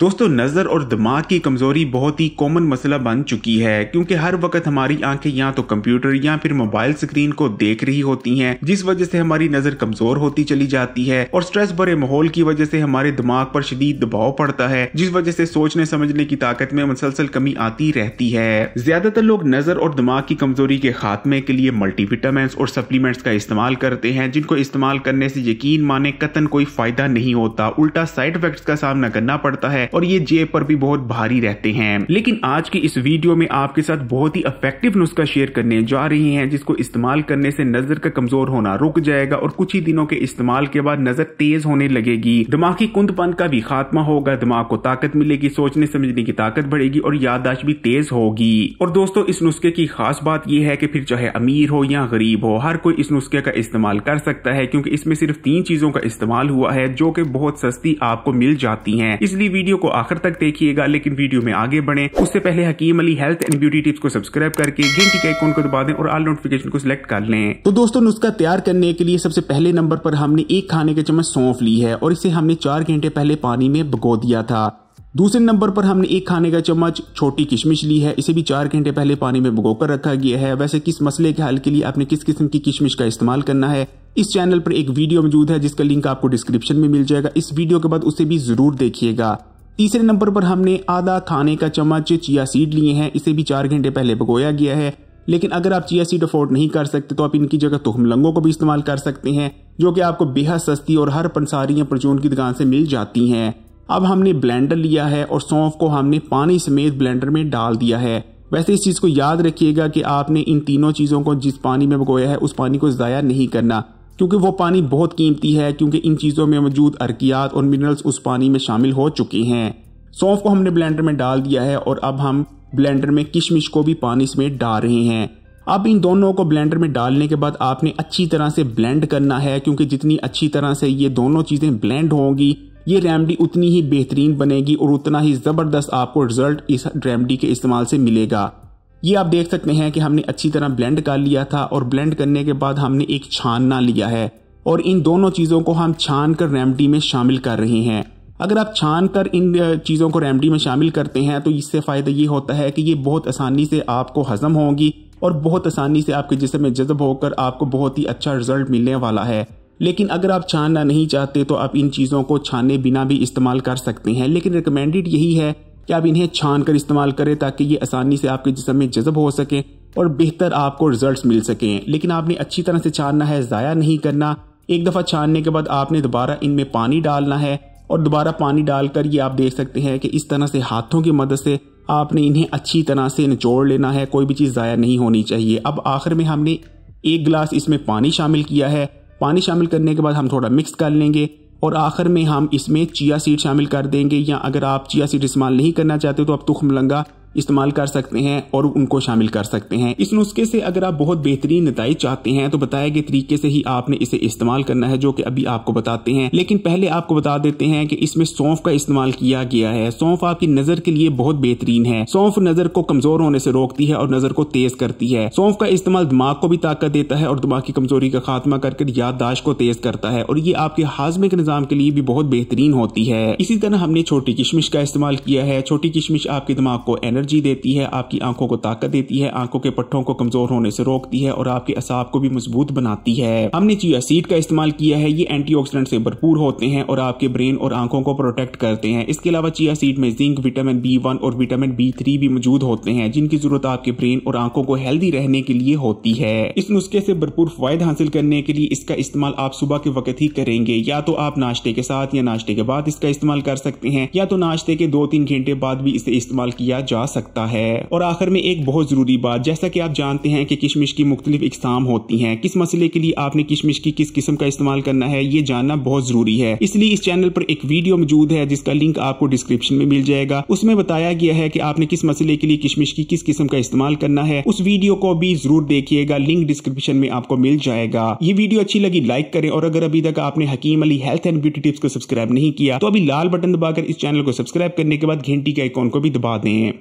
दोस्तों नज़र और दिमाग की कमज़ोरी बहुत ही कॉमन मसला बन चुकी है क्योंकि हर वक्त हमारी आंखें या तो कंप्यूटर या फिर मोबाइल स्क्रीन को देख रही होती हैं जिस वजह से हमारी नज़र कमज़ोर होती चली जाती है और स्ट्रेस भरे माहौल की वजह से हमारे दिमाग पर शदीद दबाव पड़ता है जिस वजह से सोचने समझने की ताकत में मुसलसल कमी आती रहती है ज्यादातर लोग नज़र और दिमाग की कमज़ोरी के खात्मे के लिए मल्टीविटामस और सप्लीमेंट्स का इस्तेमाल करते हैं जिनको इस्तेमाल करने से यकीन माने कतन कोई फायदा नहीं होता उल्टा साइड इफेक्ट्स का सामना करना पड़ता है और ये जेब पर भी बहुत भारी रहते हैं लेकिन आज की इस वीडियो में आपके साथ बहुत ही अफेक्टिव नुस्खा शेयर करने जा रही है जिसको इस्तेमाल करने से नजर का कमजोर होना रुक जाएगा और कुछ ही दिनों के इस्तेमाल के बाद नजर तेज होने लगेगी दिमागी कुंदपन का भी खात्मा होगा दिमाग को ताकत मिलेगी सोचने समझने की ताकत बढ़ेगी और याददाश्त भी तेज होगी और दोस्तों इस नुस्खे की खास बात यह है कि फिर चाहे अमीर हो या गरीब हो हर कोई इस नुस्खे का इस्तेमाल कर सकता है क्योंकि इसमें सिर्फ तीन चीजों का इस्तेमाल हुआ है जो कि बहुत सस्ती आपको मिल जाती है इसलिए वीडियो को आखिर तक देखिएगा लेकिन वीडियो में आगे बढ़े उससे पहले Hakim Ali health and beauty tips को सब्सक्राइब करके घंटी के आइकॉन को दबा दें और आल नोटिफिकेशन को सिलेक्ट कर लें तो दोस्तों नुस्खा तैयार करने के लिए सबसे पहले नंबर पर हमने एक खाने के चम्मच सौंफ ली है और इसे हमने चार घंटे पहले पानी में भगो दिया था दूसरे नंबर पर हमने एक खाने का चम्मच छोटी किशमिश ली है इसे भी चार घंटे पहले पानी में कर रखा गया है वैसे किस मसले के हल के लिए आपने किस किस्म की किशमिश का इस्तेमाल करना है इस चैनल पर एक वीडियो मौजूद है जिसका लिंक आपको डिस्क्रिप्शन में मिल जाएगा इस वीडियो के बाद उसे भी जरूर देखिएगा तीसरे नंबर पर हमने आधा खाने का चम्मच चिया सीड लिए हैं इसे भी चार घंटे पहले भगोया गया है लेकिन अगर आप चिया सीड अफोर्ड नहीं कर सकते तो आप इनकी जगह तुहम तो लंगों को भी इस्तेमाल कर सकते हैं जो कि आपको बेहद सस्ती और हर पंसारी या परचून की दुकान से मिल जाती हैं अब हमने ब्लेंडर लिया है और सौंफ को हमने पानी समेत ब्लेंडर में डाल दिया है वैसे इस चीज़ को याद रखिएगा कि आपने इन तीनों चीज़ों को जिस पानी में भगोया है उस पानी को ज़ाया नहीं करना क्योंकि वो पानी बहुत कीमती है क्योंकि इन चीज़ों में मौजूद अर्कियात और मिनरल्स उस पानी में शामिल हो चुके हैं सौंफ को हमने ब्लेंडर में डाल दिया है और अब हम ब्लेंडर में किशमिश को भी पानी इसमें डाल रहे हैं अब इन दोनों को ब्लेंडर में डालने के बाद आपने अच्छी तरह से ब्लेंड करना है क्योंकि जितनी अच्छी तरह से ये दोनों चीज़ें ब्लेंड होंगी ये रेमडी उतनी ही बेहतरीन बनेगी और उतना ही ज़बरदस्त आपको रिजल्ट इस रेमडी के इस्तेमाल से मिलेगा ये आप देख सकते हैं कि हमने अच्छी तरह ब्लेंड कर लिया था और ब्लेंड करने के बाद हमने एक छानना लिया है और इन दोनों चीज़ों को हम छान कर रेमडी में शामिल कर रहे हैं अगर आप छान कर इन चीज़ों को रेमडी में शामिल करते हैं तो इससे फ़ायदा ये होता है कि ये बहुत आसानी से आपको हजम होगी और बहुत आसानी से आपके जिसम में जज्ब होकर आपको बहुत ही अच्छा रिजल्ट मिलने वाला है लेकिन अगर आप छानना नहीं चाहते तो आप इन चीज़ों को छाने बिना भी इस्तेमाल कर सकते हैं लेकिन रिकमेंडेड यही है कि आप इन्हें छान कर इस्तेमाल करें ताकि ये आसानी से आपके जिसम में जजब हो सकें और बेहतर आपको रिजल्ट मिल सकें लेकिन आपने अच्छी तरह से छानना है ज़ाया नहीं करना एक दफ़ा छानने के बाद आपने दोबारा इनमें पानी डालना है और दोबारा पानी डालकर ये आप देख सकते हैं कि इस तरह से हाथों की मदद से आपने इन्हें अच्छी तरह से निचोड़ लेना है कोई भी चीज़ ज़ाया नहीं होनी चाहिए अब आखिर में हमने एक गिलास इसमें पानी शामिल किया है पानी शामिल करने के बाद हम थोड़ा मिक्स कर लेंगे और आखिर में हम इसमें चिया सीड शामिल कर देंगे या अगर आप चिया सीड इस्तेमाल नहीं करना चाहते तो आप तुख मलंगा इस्तेमाल कर सकते हैं और उनको शामिल कर सकते हैं इस नुस्खे से अगर आप बहुत बेहतरीन नतज चाहते हैं तो बताए गए तरीके से ही आपने इसे इस्तेमाल करना है जो कि अभी आपको बताते हैं लेकिन पहले आपको बता देते हैं कि इसमें सौंफ का इस्तेमाल किया गया है सौंफ आपकी नजर के लिए बहुत बेहतरीन है सौंफ नजर को कमजोर होने से रोकती है और नजर को तेज करती है सौंफ का इस्तेमाल दिमाग को भी ताकत देता है और दिमाग की कमजोरी का खात्मा करके याददाश्त को तेज करता है और ये आपके हाजमे के निजाम के लिए भी बहुत बेहतरीन होती है इसी तरह हमने छोटी किशमिश का इस्तेमाल किया है छोटी किशमिश आपके दिमाग को एनर्जी एनर्जी देती है आपकी आंखों को ताकत देती है आंखों के पट्टों को कमजोर होने से रोकती है और आपके असाब को भी मजबूत बनाती है हमने चिया सीड का इस्तेमाल किया है ये एंटीऑक्सीडेंट से भरपूर होते हैं और आपके ब्रेन और आंखों को प्रोटेक्ट करते हैं इसके अलावा चिया सीड में जिंक विटामिन बी वन और विटामिन बी थ्री भी मौजूद होते हैं जिनकी जरूरत आपके ब्रेन और आंखों को हेल्दी रहने के लिए होती है इस नुस्खे से भरपूर फायदा हासिल करने के लिए इसका इस्तेमाल आप सुबह के वक्त ही करेंगे या तो आप नाश्ते के साथ या नाश्ते के बाद इसका इस्तेमाल कर सकते हैं या तो नाश्ते के दो तीन घंटे बाद भी इसे इस्तेमाल किया जा सकता है और आखिर में एक बहुत जरूरी बात जैसा कि आप जानते हैं कि किशमिश की मुख्तलिफ इकसाम होती हैं किस मसले के लिए आपने किशमिश की किस किस्म का इस्तेमाल करना है ये जानना बहुत जरूरी है इसलिए इस चैनल पर एक वीडियो मौजूद है जिसका लिंक आपको डिस्क्रिप्शन में मिल जाएगा उसमें बताया गया है कि आपने किस मसले के लिए किशमिश की किस किस्म का इस्तेमाल करना है उस वीडियो को भी जरूर देखिएगा लिंक डिस्क्रिप्शन में आपको मिल जाएगा ये वीडियो अच्छी लगी लाइक करें और अगर अभी तक आपने Hakim Ali health and beauty tips को सब्सक्राइब नहीं किया तो अभी लाल बटन दबाकर इस चैनल को सब्सक्राइब करने के बाद घंटी के आइकॉन को भी दबा दें